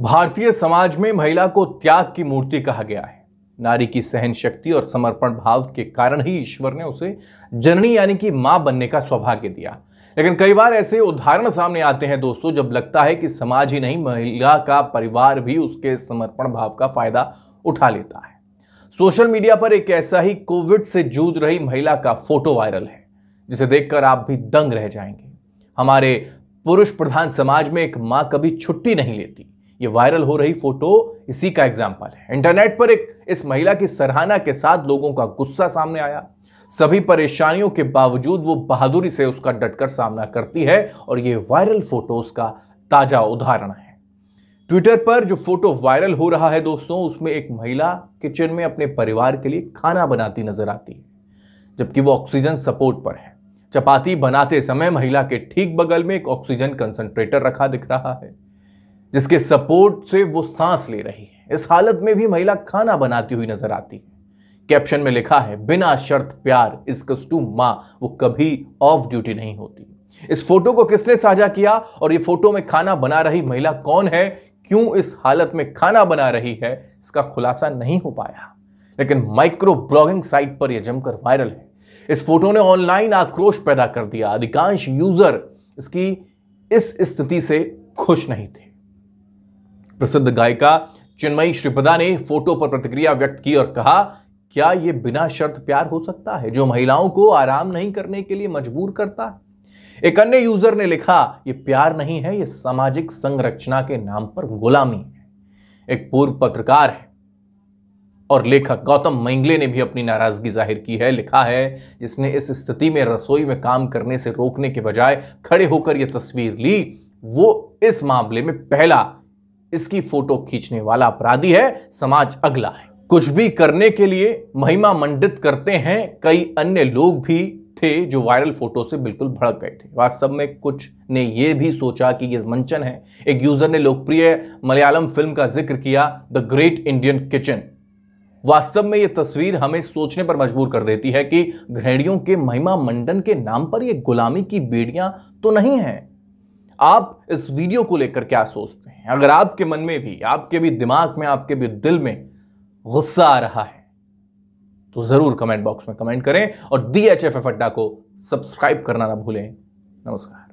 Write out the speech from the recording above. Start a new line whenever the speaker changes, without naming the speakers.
भारतीय समाज में महिला को त्याग की मूर्ति कहा गया है नारी की सहन शक्ति और समर्पण भाव के कारण ही ईश्वर ने उसे जननी यानी कि मां बनने का सौभाग्य दिया लेकिन कई बार ऐसे उदाहरण सामने आते हैं दोस्तों जब लगता है कि समाज ही नहीं महिला का परिवार भी उसके समर्पण भाव का फायदा उठा लेता है सोशल मीडिया पर एक ऐसा ही कोविड से जूझ रही महिला का फोटो वायरल है जिसे देखकर आप भी दंग रह जाएंगे हमारे पुरुष प्रधान समाज में एक माँ कभी छुट्टी नहीं लेती ये वायरल हो रही फोटो इसी का एग्जाम्पल है इंटरनेट पर एक इस महिला की सराहना के साथ लोगों का गुस्सा सामने आया सभी परेशानियों के बावजूद वो बहादुरी से उसका डटकर सामना करती है और ये वायरल फोटो उसका ताजा उदाहरण है ट्विटर पर जो फोटो वायरल हो रहा है दोस्तों उसमें एक महिला किचन में अपने परिवार के लिए खाना बनाती नजर आती है जबकि वो ऑक्सीजन सपोर्ट पर है चपाती बनाते समय महिला के ठीक बगल में एक ऑक्सीजन कंसंट्रेटर रखा दिख रहा है जिसके सपोर्ट से वो सांस ले रही है इस हालत में भी महिला खाना बनाती हुई नजर आती है कैप्शन में लिखा है बिना शर्त प्यार इस कस्टूम माँ वो कभी ऑफ ड्यूटी नहीं होती इस फोटो को किसने साझा किया और ये फोटो में खाना बना रही महिला कौन है क्यों इस हालत में खाना बना रही है इसका खुलासा नहीं हो पाया लेकिन माइक्रो ब्लॉगिंग साइट पर यह जमकर वायरल है इस फोटो ने ऑनलाइन आक्रोश पैदा कर दिया अधिकांश यूजर इसकी इस स्थिति से खुश नहीं थे प्रसिद्ध गायिका चिन्मयी श्रीपदा ने फोटो पर प्रतिक्रिया व्यक्त की और कहा क्या ये बिना शर्त प्यार हो सकता है जो महिलाओं को आराम नहीं करने के लिए मजबूर करता है एक अन्य यूजर ने लिखा ये प्यार नहीं है ये सामाजिक संरचना के नाम पर गुलामी है एक पूर्व पत्रकार है और लेखक गौतम मैंगले ने भी अपनी नाराजगी जाहिर की है लिखा है जिसने इस स्थिति में रसोई में काम करने से रोकने के बजाय खड़े होकर यह तस्वीर ली वो इस मामले में पहला इसकी फोटो खींचने वाला अपराधी है समाज अगला है कुछ भी करने के लिए महिमा मंडित करते हैं कई अन्य लोग भी थे जो वायरल फोटो से बिल्कुल भड़क गए थे वास्तव में कुछ ने यह भी सोचा कि यह मंचन है एक यूजर ने लोकप्रिय मलयालम फिल्म का जिक्र किया द ग्रेट इंडियन किचन वास्तव में यह तस्वीर हमें सोचने पर मजबूर कर देती है कि घृणियों के महिमा मंडन के नाम पर यह गुलामी की बेड़ियां तो नहीं हैं आप इस वीडियो को लेकर क्या सोचते हैं अगर आपके मन में भी आपके भी दिमाग में आपके भी दिल में गुस्सा आ रहा है तो जरूर कमेंट बॉक्स में कमेंट करें और डी एच एफ एफ अड्डा को सब्सक्राइब करना ना भूलें नमस्कार